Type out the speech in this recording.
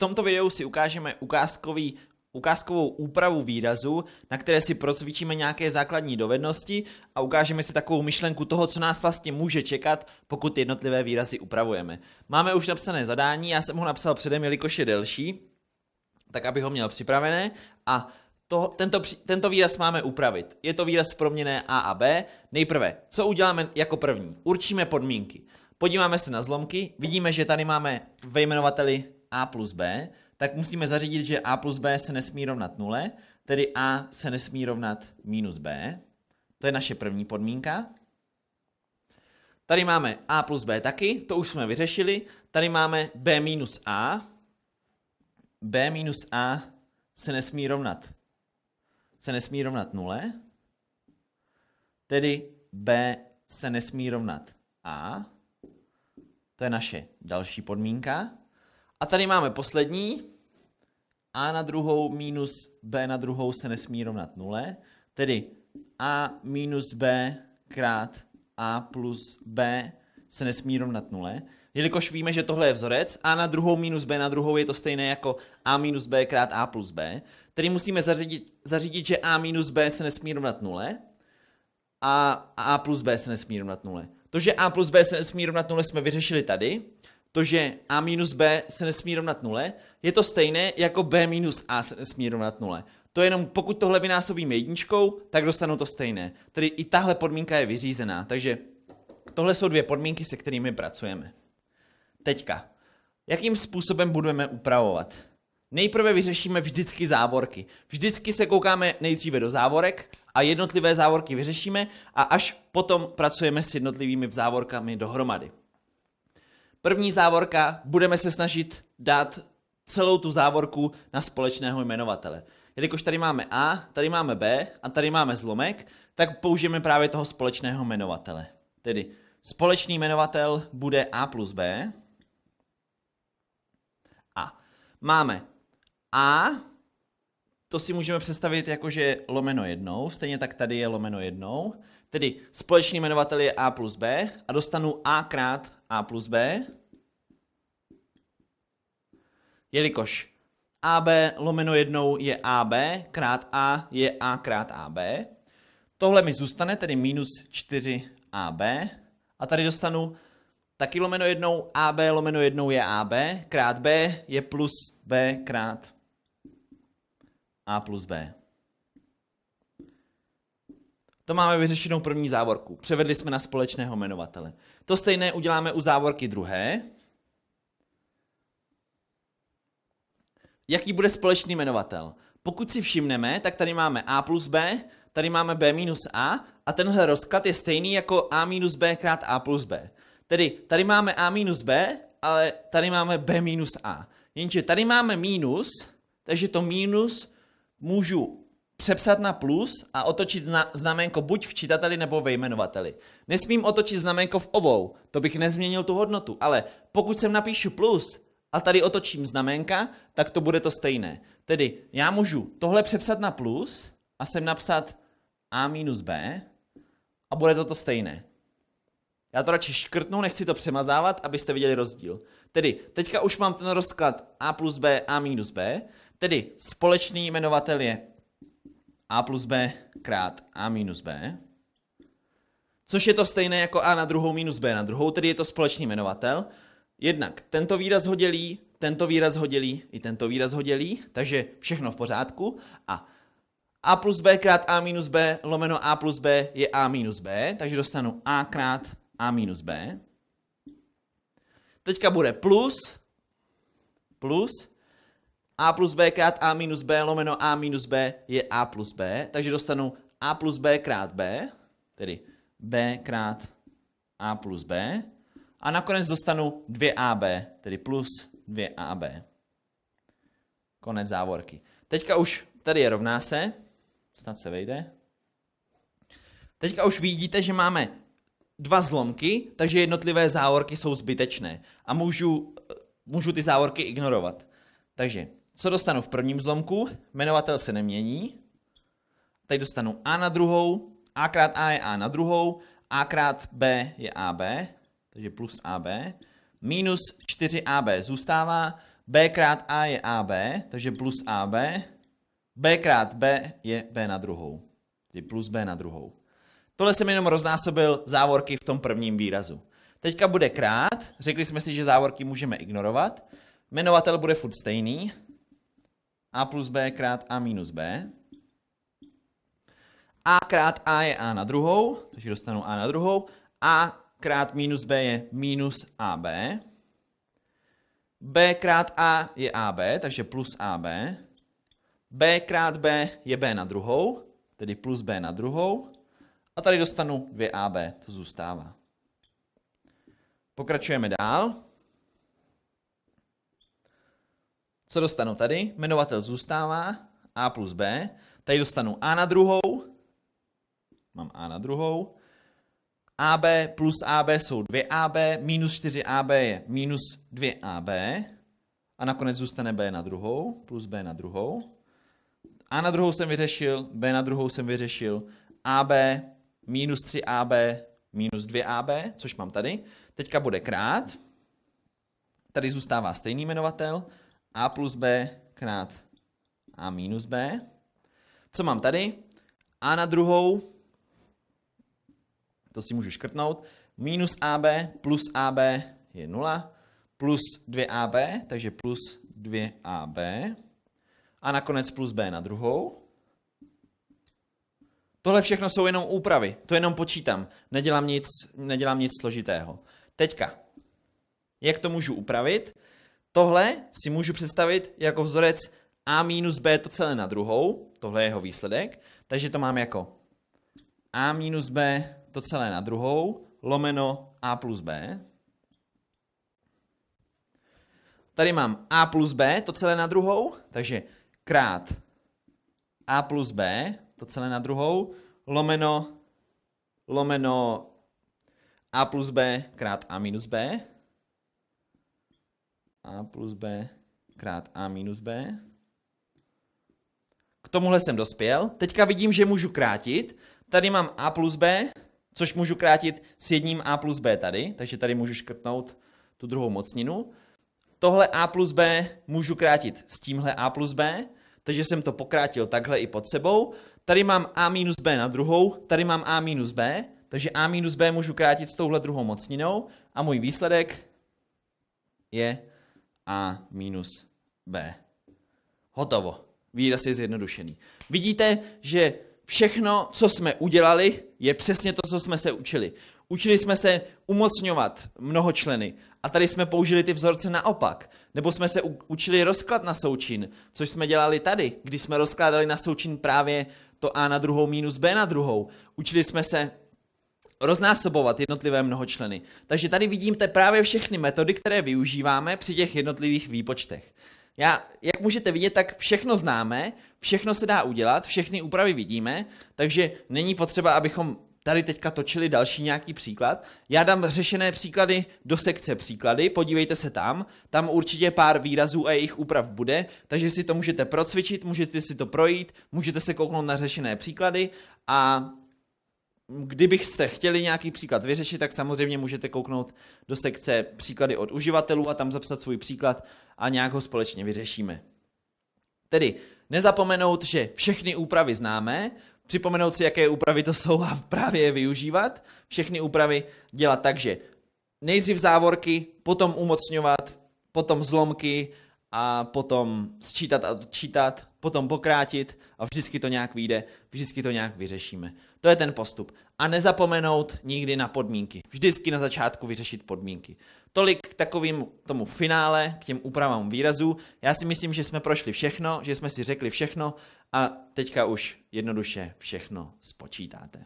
tomto videu si ukážeme ukázkový ukázkovou úpravu výrazu, na které si procvičíme nějaké základní dovednosti a ukážeme si takovou myšlenku toho, co nás vlastně může čekat, pokud jednotlivé výrazy upravujeme. Máme už napsané zadání, já jsem ho napsal předem, jelikož je delší, tak aby ho měl připravené a to, tento, tento výraz máme upravit. Je to výraz proměné A a B. Nejprve, co uděláme jako první? Určíme podmínky. Podíváme se na zlomky, vidíme, že tady máme ve jmenovateli a plus b, tak musíme zařídit, že a plus b se nesmí rovnat nule, tedy a se nesmí rovnat minus b. To je naše první podmínka. Tady máme a plus b taky, to už jsme vyřešili. Tady máme b minus a. b minus a se nesmí rovnat se nesmí rovnat nule, tedy b se nesmí rovnat a. To je naše další podmínka. A tady máme poslední. A na druhou minus B na druhou se nesmí rovnat nule. Tedy A minus B krát A plus B se nesmí rovnat nule. Jelikož víme, že tohle je vzorec, A na druhou minus B na druhou je to stejné jako A minus B krát A plus B. Tedy musíme zařídit, zařídit že A minus B se nesmí rovnat nule a A plus B se nesmí rovnat nule. To, že A plus B se nesmí rovnat nule, jsme vyřešili tady to, že a minus b se nesmí rovnat nule, je to stejné jako b minus a se nesmí rovnat nule. To je jenom pokud tohle vynásobíme jedničkou, tak dostanu to stejné. Tedy i tahle podmínka je vyřízená, takže tohle jsou dvě podmínky, se kterými pracujeme. Teďka, jakým způsobem budeme upravovat? Nejprve vyřešíme vždycky závorky. Vždycky se koukáme nejdříve do závorek a jednotlivé závorky vyřešíme a až potom pracujeme s jednotlivými závorkami dohromady. První závorka, budeme se snažit dát celou tu závorku na společného jmenovatele. Jelikož tady máme A, tady máme B a tady máme zlomek, tak použijeme právě toho společného jmenovatele. Tedy společný jmenovatel bude A plus B. A. Máme A, to si můžeme představit jako, že lomeno jednou, stejně tak tady je lomeno jednou. Tedy společný jmenovatel je A plus B a dostanu A krát A plus B jelikož AB lomeno jednou je AB, krát A je A krát AB. Tohle mi zůstane, tedy minus 4AB. A tady dostanu taky lomeno jednou, AB lomeno jednou je AB, krát B je plus B krát A plus B. To máme vyřešenou první závorku. Převedli jsme na společného jmenovatele. To stejné uděláme u závorky druhé. jaký bude společný jmenovatel. Pokud si všimneme, tak tady máme A plus B, tady máme B minus A a tenhle rozklad je stejný jako A minus B krát A plus B. Tedy tady máme A minus B, ale tady máme B minus A. Jenže tady máme minus, takže to minus můžu přepsat na plus a otočit zna znamenko buď v čitateli nebo ve jmenovateli. Nesmím otočit znamenko v obou, to bych nezměnil tu hodnotu, ale pokud sem napíšu plus, a tady otočím znamenka, tak to bude to stejné. Tedy já můžu tohle přepsat na plus a sem napsat a minus b a bude to to stejné. Já to radši škrtnu, nechci to přemazávat, abyste viděli rozdíl. Tedy teďka už mám ten rozklad a plus b, a minus b, tedy společný jmenovatel je a plus b krát a minus b, což je to stejné jako a na druhou minus b na druhou, tedy je to společný jmenovatel. Jednak tento výraz ho dělí, tento výraz ho dělí, i tento výraz ho dělí, takže všechno v pořádku. A a plus b krát a minus b lomeno a plus b je a minus b, takže dostanu a krát a minus b. Teďka bude plus, plus, a plus b krát a minus b lomeno a minus b je a plus b, takže dostanu a plus b krát b, tedy b krát a plus b a nakonec dostanu 2AB, tedy plus 2AB. Konec závorky. Teďka už tady je rovná se, snad se vejde. Teďka už vidíte, že máme dva zlomky, takže jednotlivé závorky jsou zbytečné a můžu, můžu ty závorky ignorovat. Takže, co dostanu v prvním zlomku? Jmenovatel se nemění. Tady dostanu A na druhou, A krát A je A na druhou, A krát B je AB, takže plus AB, minus 4AB zůstává, B krát A je AB, takže plus AB, B krát B je B na druhou, tedy plus B na druhou. Tohle jsem jenom roznásobil závorky v tom prvním výrazu. Teďka bude krát, řekli jsme si, že závorky můžeme ignorovat, jmenovatel bude furt stejný, A plus B krát A minus B, a krát A je A na druhou, takže dostanu A na druhou. A krát minus B je minus AB. B krát A je AB, takže plus AB. B krát B je B na druhou, tedy plus B na druhou. A tady dostanu 2AB, to zůstává. Pokračujeme dál. Co dostanu tady? Jmenovatel zůstává A plus B. Tady dostanu A na druhou. Mám A na druhou. AB plus AB jsou 2AB, minus 4AB je minus 2AB a nakonec zůstane B na druhou, plus B na druhou. A na druhou jsem vyřešil, B na druhou jsem vyřešil, AB minus 3AB minus 2AB, což mám tady. Teďka bude krát, tady zůstává stejný jmenovatel, A plus B krát A minus B. Co mám tady? A na druhou to si můžu škrtnout. Minus AB plus AB je 0, plus 2AB, takže plus 2AB a nakonec plus B na druhou. Tohle všechno jsou jenom úpravy, to jenom počítám, nedělám nic, nedělám nic složitého. Teďka, jak to můžu upravit? Tohle si můžu představit jako vzorec A minus B to celé na druhou, tohle je jeho výsledek, takže to mám jako A minus B to celé na druhou, lomeno a plus b. Tady mám a plus b, to celé na druhou, takže krát a plus b, to celé na druhou, lomeno, lomeno a plus b krát a minus b. a plus b krát a minus b. K tomuhle jsem dospěl. Teďka vidím, že můžu krátit. Tady mám a plus b, což můžu krátit s jedním a plus b tady, takže tady můžu škrtnout tu druhou mocninu. Tohle a plus b můžu krátit s tímhle a plus b, takže jsem to pokrátil takhle i pod sebou. Tady mám a minus b na druhou, tady mám a minus b, takže a minus b můžu krátit s touhle druhou mocninou a můj výsledek je a minus b. Hotovo. Výraz je zjednodušený. Vidíte, že všechno, co jsme udělali, je přesně to, co jsme se učili. Učili jsme se umocňovat mnohočleny a tady jsme použili ty vzorce naopak. Nebo jsme se učili rozklad na součin, což jsme dělali tady, když jsme rozkládali na součin právě to A na druhou minus B na druhou. Učili jsme se roznásobovat jednotlivé mnohočleny. Takže tady vidíte právě všechny metody, které využíváme při těch jednotlivých výpočtech. Já, jak můžete vidět, tak všechno známe, všechno se dá udělat, všechny úpravy vidíme, takže není potřeba, abychom tady teďka točili další nějaký příklad. Já dám řešené příklady do sekce příklady, podívejte se tam, tam určitě pár výrazů a jejich úprav bude, takže si to můžete procvičit, můžete si to projít, můžete se kouknout na řešené příklady a Kdybyste chtěli nějaký příklad vyřešit, tak samozřejmě můžete kouknout do sekce příklady od uživatelů a tam zapsat svůj příklad a nějak ho společně vyřešíme. Tedy nezapomenout, že všechny úpravy známe, připomenout si, jaké úpravy to jsou a právě je využívat, všechny úpravy dělat tak, že nejdřív závorky, potom umocňovat, potom zlomky, a potom sčítat a odčítat, potom pokrátit a vždycky to nějak vyjde, vždycky to nějak vyřešíme. To je ten postup. A nezapomenout nikdy na podmínky. Vždycky na začátku vyřešit podmínky. Tolik k takovým tomu finále, k těm úpravám výrazů. Já si myslím, že jsme prošli všechno, že jsme si řekli všechno a teďka už jednoduše všechno spočítáte.